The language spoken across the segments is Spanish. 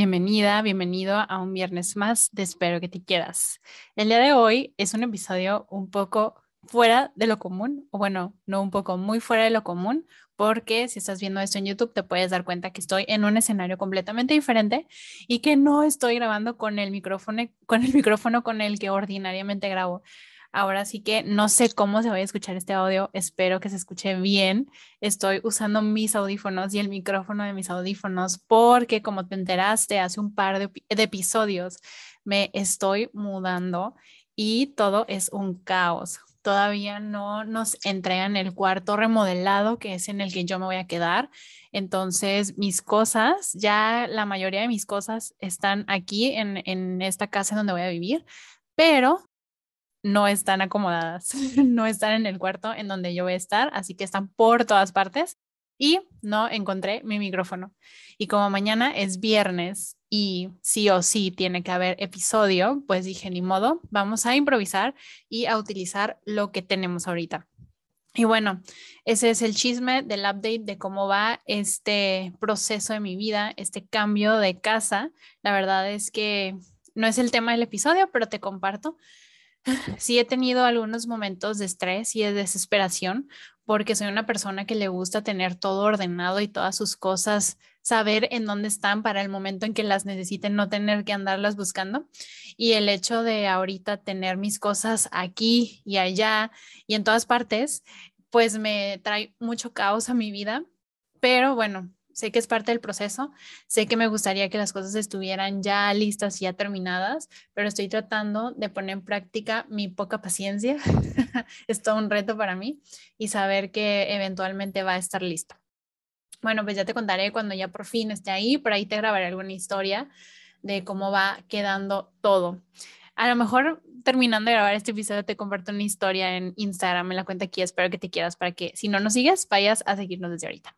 Bienvenida, bienvenido a un viernes más te Espero que te quieras. El día de hoy es un episodio un poco fuera de lo común, o bueno, no un poco, muy fuera de lo común, porque si estás viendo esto en YouTube te puedes dar cuenta que estoy en un escenario completamente diferente y que no estoy grabando con el micrófono con el micrófono con el que ordinariamente grabo. Ahora sí que no sé cómo se va a escuchar este audio, espero que se escuche bien. Estoy usando mis audífonos y el micrófono de mis audífonos porque como te enteraste hace un par de, episodios, me estoy mudando y todo es un caos. Todavía no nos entregan el cuarto remodelado que es en el que yo me voy a quedar. Entonces, mis cosas, ya la mayoría de mis cosas están aquí en, en esta casa donde voy a vivir, pero no están acomodadas, no están en el cuarto en donde yo voy a estar, así que están por todas partes y no encontré mi micrófono. Y como mañana es viernes y sí o sí tiene que haber episodio, pues dije, ni modo, vamos a improvisar y a utilizar lo que tenemos ahorita. Y bueno, ese es el chisme del update de cómo va este proceso de mi vida, este cambio de casa. La verdad es que no es el tema del episodio, pero te comparto sí he tenido algunos momentos de estrés y de desesperación porque soy una persona que le gusta tener todo ordenado y todas sus cosas, saber en dónde están para el momento en que las necesiten, no tener que andarlas buscando. Y el hecho de ahorita tener mis cosas aquí y allá y en todas partes, pues me trae mucho caos a mi vida. Pero bueno, sé que es parte del proceso, sé que me gustaría que las cosas estuvieran ya listas y ya terminadas, pero estoy tratando de poner en práctica mi poca paciencia. es todo un reto para mí y saber que eventualmente va a estar listo. Bueno, pues ya te contaré cuando ya por fin esté ahí, por ahí te grabaré alguna historia de cómo va quedando todo. A lo mejor terminando de grabar este episodio te comparto una historia en Instagram, en la cuenta aquí, espero que te quieras para que si no nos sigues, vayas a seguirnos desde ahorita.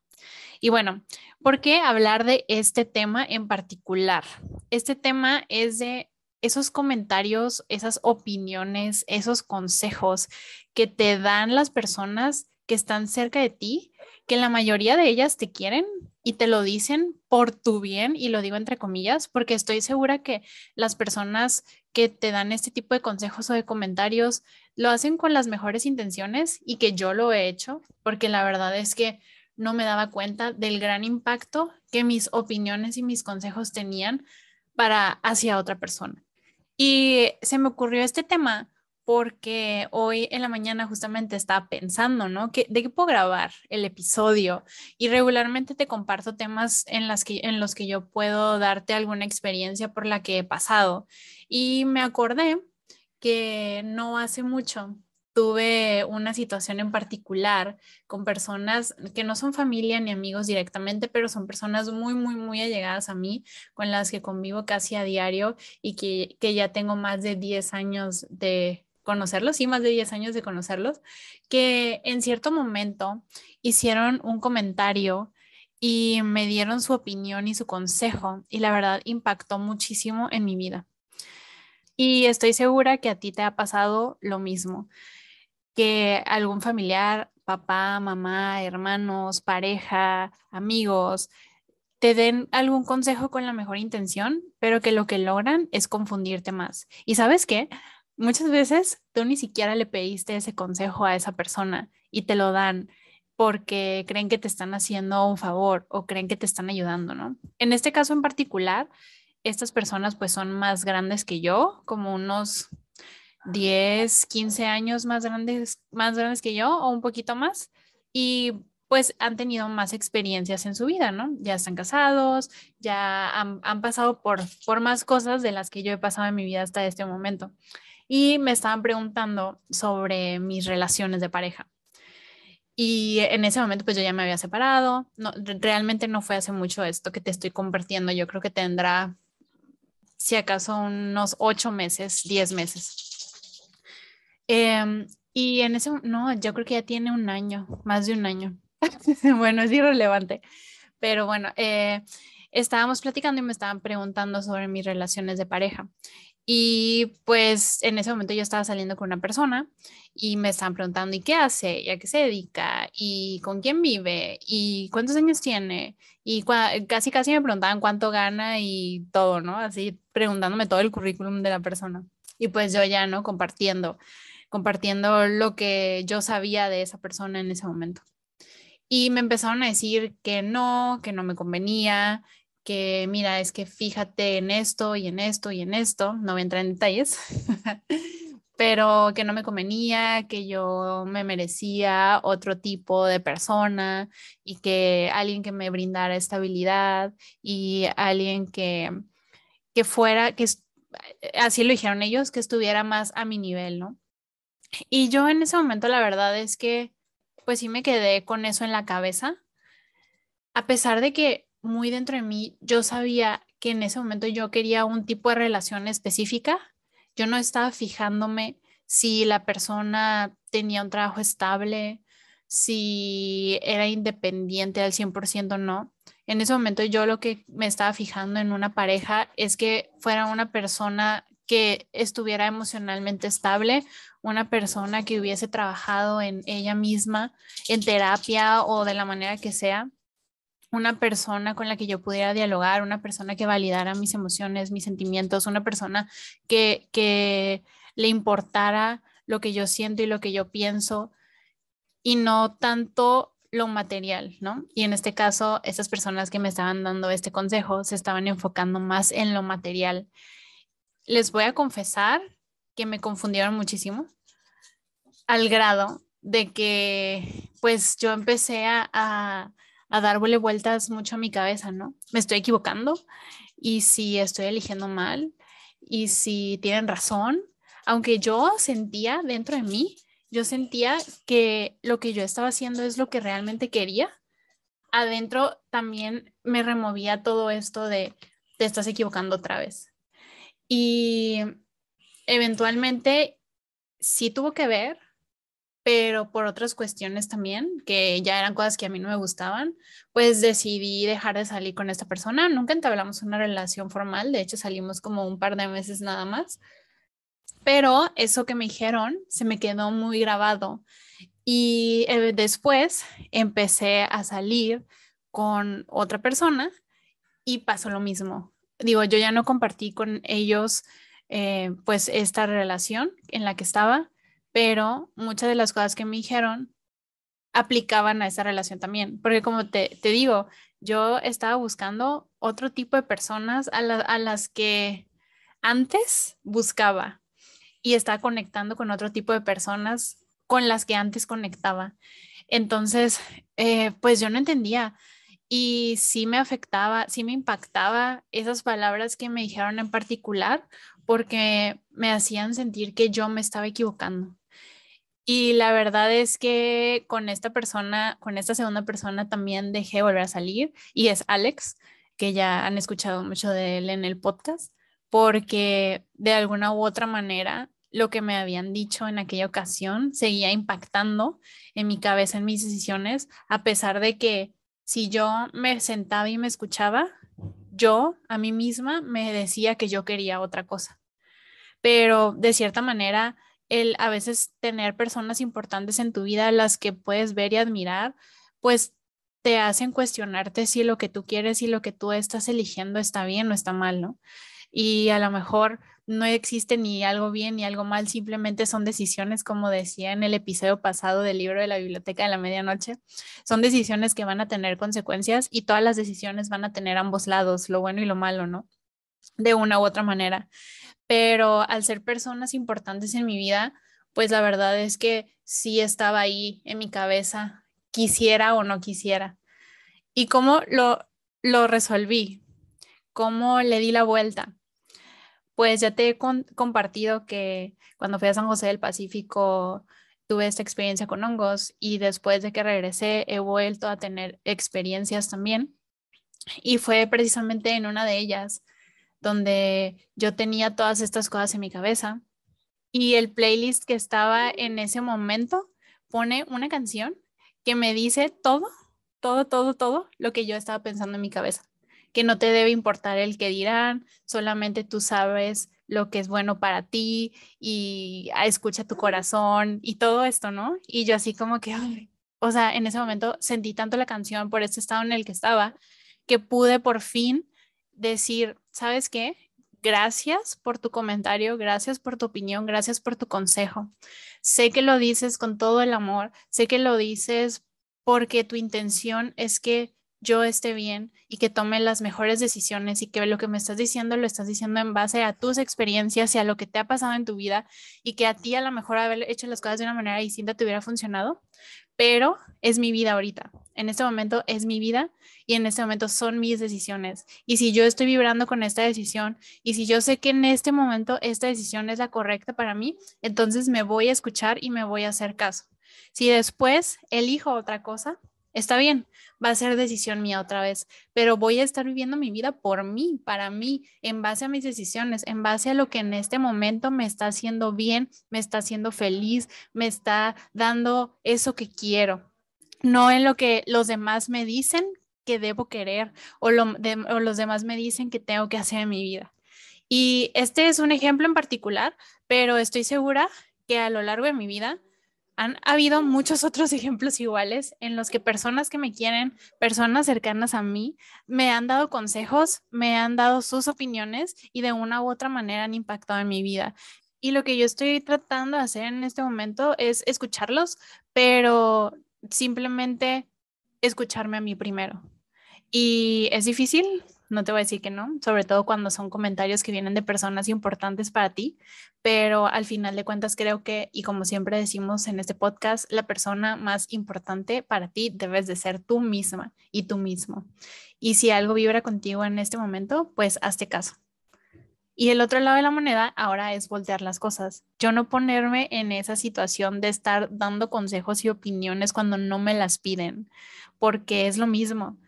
Y bueno, ¿por qué hablar de este tema en particular? Este tema es de esos comentarios, esas opiniones, esos consejos que te dan las personas que están cerca de ti, que la mayoría de ellas te quieren y te lo dicen por tu bien, y lo digo entre comillas, porque estoy segura que las personas que te dan este tipo de consejos o de comentarios lo hacen con las mejores intenciones y que yo lo he hecho, porque la verdad es que no me daba cuenta del gran impacto que mis opiniones y mis consejos tenían para hacia otra persona. Y se me ocurrió este tema porque hoy en la mañana justamente estaba pensando, ¿no? ¿De qué puedo grabar el episodio? Y regularmente te comparto temas en, las que, en los que yo puedo darte alguna experiencia por la que he pasado. Y me acordé que no hace mucho tuve una situación en particular con personas que no son familia ni amigos directamente, pero son personas muy, muy, muy allegadas a mí, con las que convivo casi a diario y que, que ya tengo más de 10 años de conocerlos, sí, más de 10 años de conocerlos, que en cierto momento hicieron un comentario y me dieron su opinión y su consejo y la verdad impactó muchísimo en mi vida. Y estoy segura que a ti te ha pasado lo mismo que algún familiar, papá, mamá, hermanos, pareja, amigos, te den algún consejo con la mejor intención, pero que lo que logran es confundirte más. Y sabes qué? Muchas veces tú ni siquiera le pediste ese consejo a esa persona y te lo dan porque creen que te están haciendo un favor o creen que te están ayudando, ¿no? En este caso en particular, estas personas pues son más grandes que yo, como unos 10, 15 años más grandes, más grandes que yo o un poquito más. Y pues han tenido más experiencias en su vida, ¿no? Ya están casados, ya han, pasado por, por más cosas de las que yo he pasado en mi vida hasta este momento. Y me estaban preguntando sobre mis relaciones de pareja. Y en ese momento, pues yo ya me había separado. No, realmente no fue hace mucho esto que te estoy compartiendo. Yo creo que tendrá, si acaso, unos ocho meses, diez meses. Em, y en ese, no, yo creo que ya tiene un año, más de un año. bueno, es irrelevante. Pero bueno, eh, estábamos platicando y me estaban preguntando sobre mis relaciones de pareja. Y pues en ese momento yo estaba saliendo con una persona y me estaban preguntando, ¿y qué hace? ¿Y a qué se dedica? ¿Y con quién vive? ¿Y cuántos años tiene? Y casi, casi me preguntaban cuánto gana y todo, ¿no? Así preguntándome todo el currículum de la persona. Y pues yo ya, ¿no? Compartiendo compartiendo lo que yo sabía de esa persona en ese momento. Y me empezaron a decir que no, que no me convenía, que mira, es que fíjate en esto y en esto y en esto, no voy a entrar en detalles, pero que no me convenía, que yo me merecía otro tipo de persona y que alguien que me brindara estabilidad y alguien que, que fuera, que así lo dijeron ellos, que estuviera más a mi nivel, ¿no? Y yo en ese momento la verdad es que pues sí me quedé con eso en la cabeza, a pesar de que muy dentro de mí yo sabía que en ese momento yo quería un tipo de relación específica, yo no estaba fijándome si la persona tenía un trabajo estable, si era independiente al 100% o no. En ese momento yo lo que me estaba fijando en una pareja es que fuera una persona que estuviera emocionalmente estable, una persona que hubiese trabajado en ella misma, en terapia o de la manera que sea, una persona con la que yo pudiera dialogar, una persona que validara mis emociones, mis sentimientos, una persona que, que le importara lo que yo siento y lo que yo pienso y no tanto lo material, ¿no? Y en este caso, esas personas que me estaban dando este consejo se estaban enfocando más en lo material les voy a confesar que me confundieron muchísimo al grado de que pues yo empecé a, a, darle vueltas mucho a mi cabeza, ¿no? Me estoy equivocando y si estoy eligiendo mal y si tienen razón, aunque yo sentía dentro de mí, yo sentía que lo que yo estaba haciendo es lo que realmente quería, adentro también me removía todo esto de te estás equivocando otra vez, y eventualmente sí tuvo que ver, pero por otras cuestiones también, que ya eran cosas que a mí no me gustaban, pues decidí dejar de salir con esta persona. Nunca entablamos una relación formal, de hecho salimos como un par de meses nada más, pero eso que me dijeron se me quedó muy grabado. Y eh, después empecé a salir con otra persona y pasó lo mismo digo, yo ya no compartí con ellos eh, pues esta relación en la que estaba, pero muchas de las cosas que me dijeron aplicaban a esa relación también, porque como te, digo, yo estaba buscando otro tipo de personas a, las que antes buscaba y estaba conectando con otro tipo de personas con las que antes conectaba. Entonces, eh, pues yo no entendía y sí me afectaba, sí me impactaba esas palabras que me dijeron en particular porque me hacían sentir que yo me estaba equivocando. Y la verdad es que con esta persona, con esta segunda persona también dejé volver a salir y es Alex, que ya han escuchado mucho de él en el podcast, porque de alguna u otra manera lo que me habían dicho en aquella ocasión seguía impactando en mi cabeza, en mis decisiones, a pesar de que si yo me sentaba y me escuchaba, yo a mí misma me decía que yo quería otra cosa. Pero de cierta manera, el a veces tener personas importantes en tu vida, las que puedes ver y admirar, pues te hacen cuestionarte si lo que tú quieres y lo que tú estás eligiendo está bien o está mal, ¿no? Y a lo mejor no existe ni algo bien ni algo mal, simplemente son decisiones, como decía en el episodio pasado del libro de la Biblioteca de la Medianoche, son decisiones que van a tener consecuencias y todas las decisiones van a tener ambos lados, lo bueno y lo malo, ¿no? De una u otra manera. Pero al ser personas importantes en mi vida, pues la verdad es que sí estaba ahí en mi cabeza, quisiera o no quisiera. ¿Y cómo lo, lo resolví? ¿Cómo le di la vuelta? pues ya te he compartido que cuando fui a San José del Pacífico tuve esta experiencia con hongos y después de que regresé he vuelto a tener experiencias también. Y fue precisamente en una de ellas donde yo tenía todas estas cosas en mi cabeza y el playlist que estaba en ese momento pone una canción que me dice todo, todo, todo, todo lo que yo estaba pensando en mi cabeza que no te debe importar el que dirán, solamente tú sabes lo que es bueno para ti y ah, escucha tu corazón y todo esto, ¿no? Y yo así como que, o sea, en ese momento sentí tanto la canción por este estado en el que estaba que pude por fin decir, ¿sabes qué? Gracias por tu comentario, gracias por tu opinión, gracias por tu consejo. Sé que lo dices con todo el amor, sé que lo dices porque tu intención es que yo esté bien y que tome las mejores decisiones y que lo que me estás diciendo lo estás diciendo en base a tus experiencias y a lo que te ha pasado en tu vida y que a ti a lo mejor haber hecho las cosas de una manera distinta te hubiera funcionado, pero es mi vida ahorita. En este momento es mi vida y en este momento son mis decisiones. Y si yo estoy vibrando con esta decisión y si yo sé que en este momento esta decisión es la correcta para mí, entonces me voy a escuchar y me voy a hacer caso. Si después elijo otra cosa, está bien, va a ser decisión mía otra vez, pero voy a estar viviendo mi vida por mí, para mí, en base a mis decisiones, en base a lo que en este momento me está haciendo bien, me está haciendo feliz, me está dando eso que quiero, no en lo que los demás me dicen que debo querer o, los demás me dicen que tengo que hacer en mi vida. Y este es un ejemplo en particular, pero estoy segura que a lo largo de mi vida han habido muchos otros ejemplos iguales en los que personas que me quieren, personas cercanas a mí, me han dado consejos, me han dado sus opiniones y de una u otra manera han impactado en mi vida. Y lo que yo estoy tratando de hacer en este momento es escucharlos, pero simplemente escucharme a mí primero. Y es difícil, no te voy a decir que no, sobre todo cuando son comentarios que vienen de personas importantes para ti, pero al final de cuentas creo que, y como siempre decimos en este podcast, la persona más importante para ti debes de ser tú misma y tú mismo. Y si algo vibra contigo en este momento, pues hazte caso. Y el otro lado de la moneda ahora es voltear las cosas. Yo no ponerme en esa situación de estar dando consejos y opiniones cuando no me las piden, porque es lo mismo.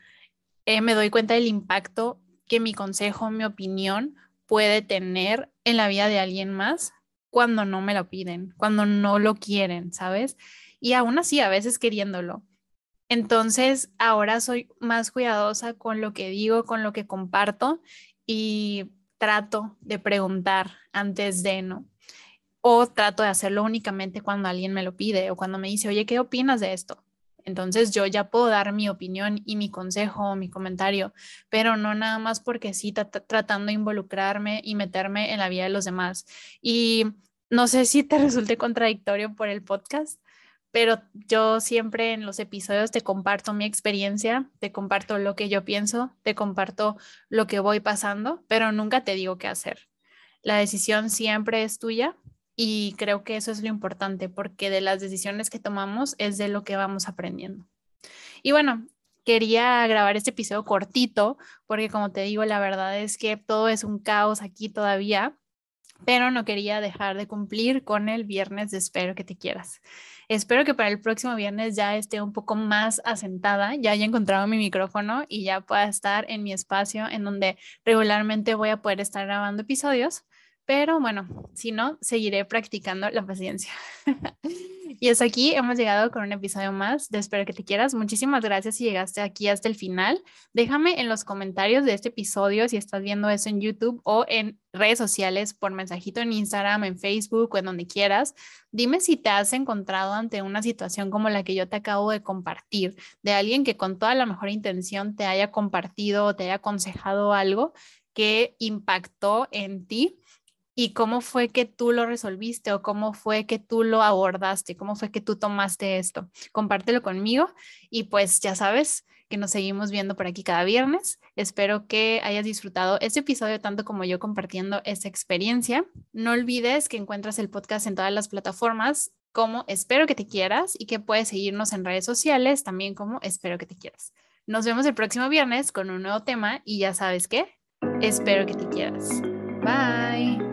Eh, me doy cuenta del impacto que mi consejo, mi opinión puede tener en la vida de alguien más cuando no me lo piden, cuando no lo quieren, ¿sabes? Y aún así, a veces queriéndolo. Entonces, ahora soy más cuidadosa con lo que digo, con lo que comparto y trato de preguntar antes de, ¿no? O trato de hacerlo únicamente cuando alguien me lo pide o cuando me dice, oye, ¿qué opinas de esto? Entonces yo ya puedo dar mi opinión y mi consejo, mi comentario, pero no nada más porque sí tratando de involucrarme y meterme en la vida de los demás. Y no sé si te resulte contradictorio por el podcast, pero yo siempre en los episodios te comparto mi experiencia, te comparto lo que yo pienso, te comparto lo que voy pasando, pero nunca te digo qué hacer. La decisión siempre es tuya y creo que eso es lo importante, porque de las decisiones que tomamos es de lo que vamos aprendiendo. Y bueno, quería grabar este episodio cortito, porque como te digo, la verdad es que todo es un caos aquí todavía, pero no quería dejar de cumplir con el viernes de espero que te quieras. Espero que para el próximo viernes ya esté un poco más asentada, ya haya encontrado mi micrófono y ya pueda estar en mi espacio en donde regularmente voy a poder estar grabando episodios pero bueno, si no, seguiré practicando la paciencia. y hasta aquí hemos llegado con un episodio más. espero que te quieras. Muchísimas gracias si llegaste aquí hasta el final. Déjame en los comentarios de este episodio si estás viendo eso en YouTube o en redes sociales por mensajito en Instagram, en Facebook o en donde quieras. Dime si te has encontrado ante una situación como la que yo te acabo de compartir, de alguien que con toda la mejor intención te haya compartido o te haya aconsejado algo que impactó en ti y cómo fue que tú lo resolviste o cómo fue que tú lo abordaste, cómo fue que tú tomaste esto. Compártelo conmigo y pues ya sabes que nos seguimos viendo por aquí cada viernes. Espero que hayas disfrutado este episodio tanto como yo compartiendo esa experiencia. No olvides que encuentras el podcast en todas las plataformas como Espero que te quieras y que puedes seguirnos en redes sociales también como Espero que te quieras. Nos vemos el próximo viernes con un nuevo tema y ya sabes qué, espero que te quieras. Bye.